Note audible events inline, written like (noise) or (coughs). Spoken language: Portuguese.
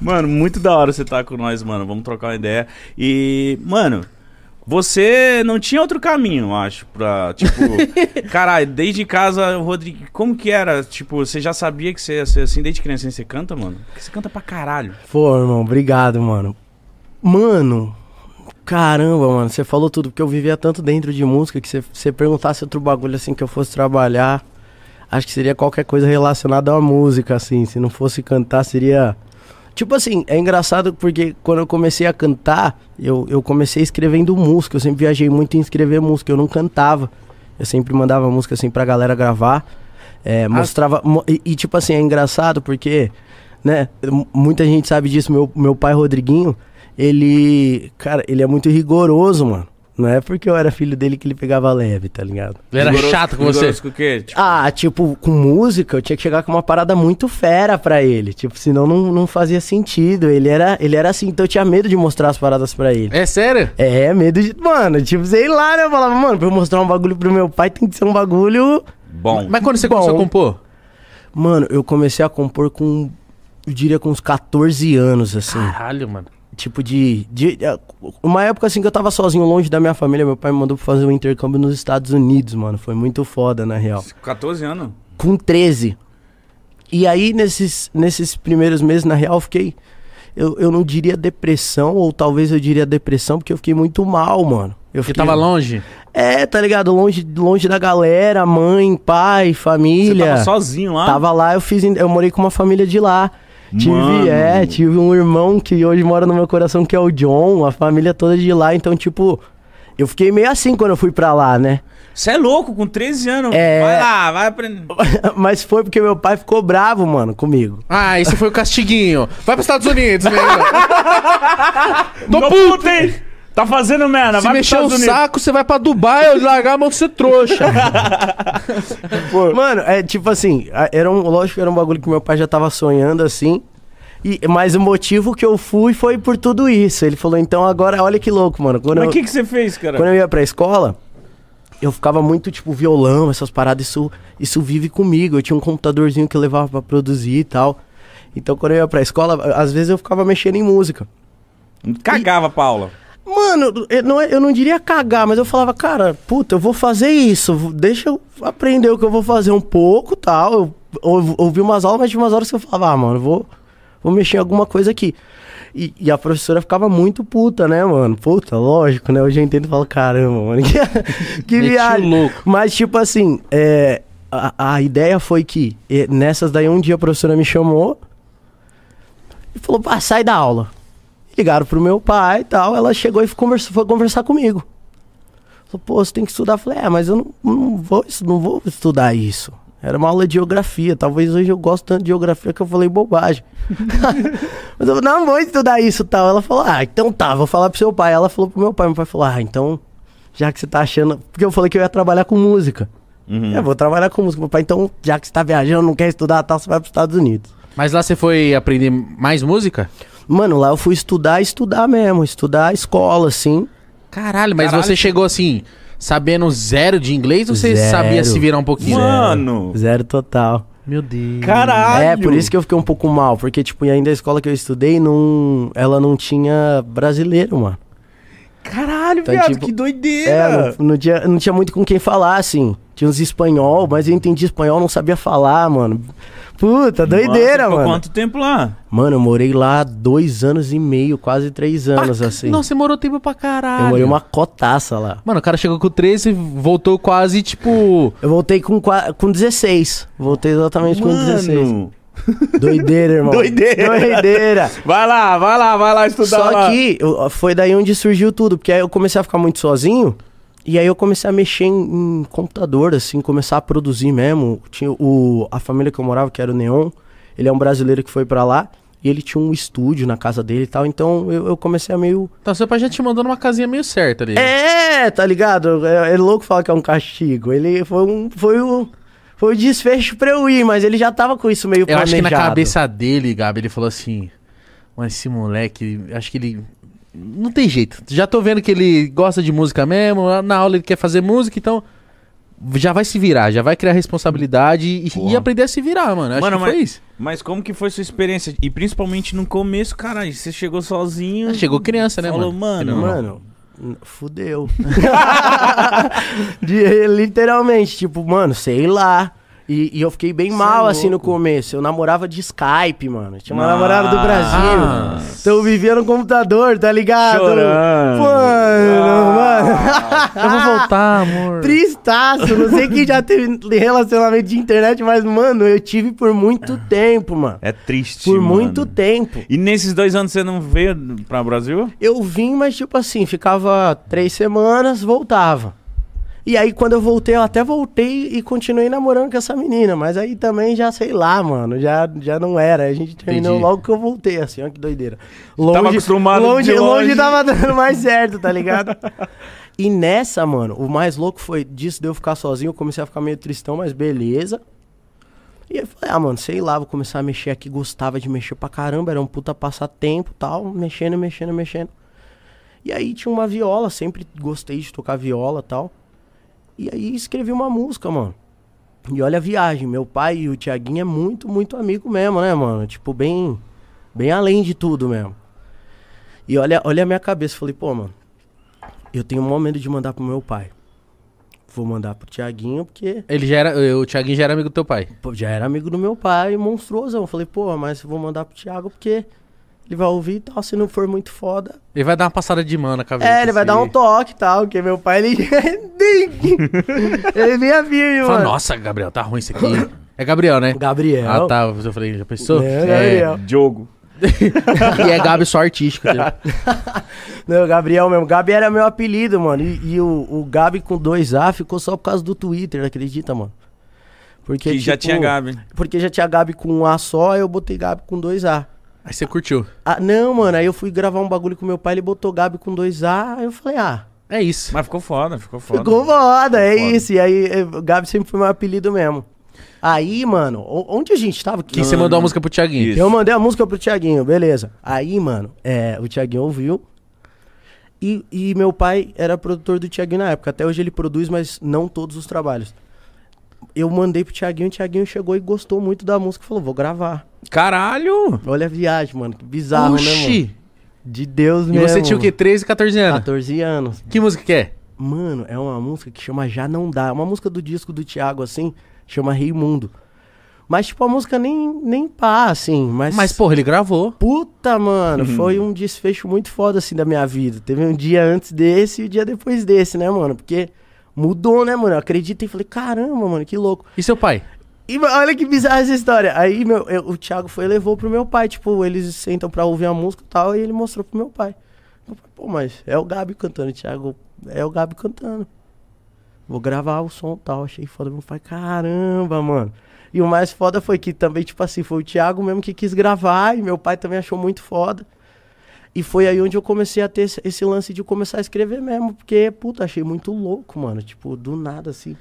Mano, muito da hora você tá com nós, mano. Vamos trocar uma ideia. E, mano, você não tinha outro caminho, acho, pra, tipo... (laughs) caralho, desde casa, Rodrigo, como que era? Tipo, você já sabia que você ia ser assim desde criança? Você canta, mano? Porque você canta pra caralho. Pô, irmão, obrigado, mano. Mano, caramba, mano, você falou tudo, porque eu vivia tanto dentro de música que se você perguntasse outro bagulho, assim, que eu fosse trabalhar... Acho que seria qualquer coisa relacionada à música, assim. Se não fosse cantar, seria Tipo assim, é engraçado porque quando eu comecei a cantar, eu, eu comecei escrevendo música. Eu sempre viajei muito em escrever música. Eu não cantava. Eu sempre mandava música assim pra galera gravar. É, ah. mostrava. Mo e, e, tipo assim, é engraçado porque, né? Muita gente sabe disso. Meu, meu pai Rodriguinho, ele. Cara, ele é muito rigoroso, mano. Não é porque eu era filho dele que ele pegava leve, tá ligado? Ele era chato com você. Com o quê? Tipo... Ah, tipo, com música eu tinha que chegar com uma parada muito fera pra ele. Tipo, senão não, não fazia sentido. Ele era, ele era assim, então eu tinha medo de mostrar as paradas pra ele. É sério? É, medo de. Mano, tipo, sei lá, né? Eu falava, mano, pra eu mostrar um bagulho pro meu pai tem que ser um bagulho. Bom. Mas quando você Bom. começou a compor? Mano, eu comecei a compor com. Eu diria com uns 14 anos, assim. Caralho, mano. Tipo de, de, é, Uma época assim que eu tava sozinho, longe da minha família, meu pai me mandou fazer um intercâmbio nos Estados Unidos, mano. Foi muito foda, na real. 14 anos? Com 13. E aí, nesses, nesses primeiros meses, na real, eu fiquei. Eu, eu não diria depressão, ou talvez eu diria depressão, porque eu fiquei muito mal, mano. Eu fiquei... Que tava longe? É, tá ligado? Longe, longe da galera, mãe, pai, família. Você tava sozinho lá? Tava lá, eu fiz. Eu morei com uma família de lá. Tive, é, tive um irmão que hoje mora no meu coração, que é o John, a família toda de lá, então, tipo, eu fiquei meio assim quando eu fui pra lá, né? Você é louco, com 13 anos. É... Vai lá, vai aprender. (laughs) Mas foi porque meu pai ficou bravo, mano, comigo. Ah, isso foi o castiguinho. Vai pros Estados Unidos, menino. (laughs) Tô puto, hein? Tá fazendo merda, Se vai mexer o saco, você vai pra Dubai, eu largar a mão de ser trouxa. (laughs) Mano, é tipo assim, era um, lógico era um bagulho que meu pai já tava sonhando assim. E, mas o motivo que eu fui foi por tudo isso. Ele falou, então agora, olha que louco, mano. Quando mas o que, que você fez, cara? Quando eu ia pra escola, eu ficava muito, tipo, violão, essas paradas, isso, isso vive comigo. Eu tinha um computadorzinho que eu levava pra produzir e tal. Então quando eu ia pra escola, às vezes eu ficava mexendo em música. Cagava e... Mano, eu é, não, é, eu não diria cagar, mas eu falava, cara, puta, eu vou fazer isso, deixa eu aprender o que eu vou fazer um pouco tal. Eu, ouvi umas aulas, mas de umas horas que eu falava, ah, mano, vou, vou mexer em alguma coisa aqui. E, e, a professora ficava muito puta, né, mano? Puta, lógico, né? Hoje eu entendo e falo, caramba, mano, que, (laughs) que viagem. Louco. Mas, tipo assim, é, a, a ideia foi que nessas daí um dia a professora me chamou e falou, pá, sai da aula. Ligaram pro meu pai e tal. Ela chegou e foi conversar comigo. Falou, pô, você tem que estudar. Eu falei, é, mas eu não, não, vou, não vou estudar isso. Era uma aula de geografia. Talvez hoje eu gosto tanto de geografia que eu falei bobagem. (laughs) mas eu falei, não vou estudar isso tal. Ela falou, ah, então tá, vou falar pro seu pai. Ela falou pro meu pai. Meu pai falou, ah, então, já que você tá achando. Porque eu falei que eu ia trabalhar com música. Uhum. Eu é, vou trabalhar com música. Meu pai, então, já que você tá viajando, não quer estudar tal, você vai pros Estados Unidos. Mas lá você foi aprender mais música? Mano, lá eu fui estudar, estudar mesmo, estudar a escola, assim. Caralho, mas Caralho, você que... chegou assim, sabendo zero de inglês ou você zero. sabia se virar um pouquinho? Mano! Zero, total. Meu Deus. É, Caralho! É, por isso que eu fiquei um pouco mal, porque, tipo, ainda a escola que eu estudei, não, ela não tinha brasileiro, mano. Caralho, então, viado, tipo, que doideira! É, no, no dia, não tinha muito com quem falar, assim. Tinha uns espanhol, mas eu entendi espanhol, não sabia falar, mano. Puta, doideira, Nossa, mano. quanto tempo lá? Mano, eu morei lá dois anos e meio, quase três ah, anos, assim. Nossa, você morou tempo pra caralho. Eu morei uma cotaça lá. Mano, o cara chegou com 13, voltou quase, tipo... Eu voltei com, com 16. Voltei exatamente mano. com 16. (laughs) Doideira, irmão. Doideira. Doideira. Vai lá, vai lá, vai lá estudar Só lá. que foi daí onde surgiu tudo, porque aí eu comecei a ficar muito sozinho... E aí eu comecei a mexer em, em, computador, assim, começar a produzir mesmo. Tinha o, a família que eu morava, que era o Neon, ele é um brasileiro que foi para lá. E ele tinha um estúdio na casa dele e tal, então eu, eu comecei a meio. tá seu pai já te mandou numa casinha meio certa ali. É, tá ligado? É, é louco falar que é um castigo. Ele foi um. Foi o. Um, foi um desfecho pra eu ir, mas ele já tava com isso meio planejado. Eu acho que na cabeça dele, Gabi, ele falou assim: Mas esse moleque, acho que ele não tem jeito. Já tô vendo que ele gosta de música mesmo. Na aula ele quer fazer música, então já vai se virar, já vai criar responsabilidade e, e aprender a se virar, mano. Acho mano, que mas, foi isso. Mas como que foi sua experiência? E principalmente no começo, caralho, você chegou sozinho. Ah, chegou criança, né, falou, mano? Falou, mano. Mano, fudeu. (laughs) de, literalmente, tipo, mano, sei lá. E, e eu fiquei bem Você é mal, é assim, no começo. Eu namorava de Skype, mano. Eu tinha uma Nossa. namorada do ah. Brasil. Mano. Então eu vivia no computador, tá ligado? Mano, ah. mano. eu vou voltar, amor. Tristaço. Não sei quem já teve relacionamento de internet, mas, mano, eu tive por muito tempo, mano. É triste, Por mano. muito tempo. E nesses dois anos você não veio pra Brasil? Eu vim, mas, tipo assim, ficava três semanas, voltava. E aí, quando eu voltei, eu até voltei e continuei namorando com essa menina. Mas aí também já, sei lá, mano, já, já não era. A gente terminou Entendi. logo que eu voltei, assim, ó, que doideira. Longe, tava acostumado longe, longe. longe tava dando mais certo, tá ligado? e nessa, mano, o mais louco foi disso de eu ficar sozinho. Eu comecei a ficar meio tristão, mas beleza. E eu falei, ah, mano, sei lá, vou começar a mexer aqui. Gostava de mexer pra caramba, era um puta passatempo tal. Mexendo, mexendo, mexendo. E aí tinha uma viola, sempre gostei de tocar viola tal. E aí escrevi uma música, mano. E olha a viagem, meu pai e o Tiaguinho é muito, muito amigo mesmo, né, mano? Tipo, bem, bem além de tudo mesmo. E olha, olha a minha cabeça, falei, pô, mano, eu tenho um momento de mandar pro meu pai. Vou mandar pro Tiaguinho, porque... Ele já era, o Tiaguinho já era amigo do teu pai? já era amigo do meu pai, monstruoso. Eu falei, pô, mas vou mandar pro Tiago, porque ele vai ouvir e tal, se não for muito foda. Ele vai dar uma passada de mano na cabeça. É, ele vai dar assim. um toque e tal, porque meu pai, ele (laughs) é ruim! (laughs) Ele veio vir, mano. Fala, nossa, Gabriel, tá ruim isso aqui. (coughs) É Gabriel, né? Gabriel. Ah, tá. Eu falei, já pensou? É, é. Gabriel. Diogo. (laughs) e é Gabi só artístico. Tá? (laughs) Não, Gabriel mesmo. Gabi era meu apelido, mano. E, e, o, o Gabi com dois A ficou só por causa do Twitter, acredita, mano? Porque que tipo, já tinha Gabi. Porque já tinha Gabi com um A só, eu botei Gabi com dois A. Aí você curtiu? Ah, não, mano. Aí eu fui gravar um bagulho com meu pai, ele botou Gabi com dois A. Aí eu falei, ah, é isso. Mas ficou foda, ficou foda. Ficou foda, é foda. isso. E aí, eh, o Gabi sempre foi meu apelido mesmo. Aí, mano, onde a gente tava? Que você mandou a música pro Tiaguinho. Eu mandei a música pro Tiaguinho, beleza. Aí, mano, é, o Tiaguinho ouviu. E, e, meu pai era produtor do Tiaguinho na época. Até hoje ele produz, mas não todos os trabalhos. Eu mandei pro Tiaguinho, o Tiaguinho chegou e gostou muito da música. Falou, vou gravar. Caralho! Olha a viagem, mano. Que bizarro, né, Oxi. né, mano? De Deus e mesmo. E você tinha o quê? 13, 14 anos? 14 anos. Que música que é? Mano, é uma música que chama Já Não Dá. É uma música do disco do Thiago, assim, chama Rei Mundo. Mas, tipo, a música nem, nem pá, assim. Mas, mas porra, ele gravou. Puta, mano, uhum. foi um desfecho muito foda, assim, da minha vida. Teve um dia antes desse e o um dia depois desse, né, mano? Porque mudou, né, mano? Eu acreditei e falei, caramba, mano, que louco. E seu pai? E olha que bizarra essa história. Aí meu, eu, o Thiago foi e levou pro meu pai. Tipo, eles sentam pra ouvir a música e tal, e ele mostrou pro meu pai. Meu pai Pô, mas é o Gabi cantando, Thiago. É o Gabi cantando. Vou gravar o som e tal. Achei foda. Meu pai, caramba, mano. E o mais foda foi que também, tipo assim, foi o Thiago mesmo que quis gravar, e meu pai também achou muito foda. E foi aí onde eu comecei a ter esse lance de começar a escrever mesmo, porque, puta, achei muito louco, mano. Tipo, do nada, assim.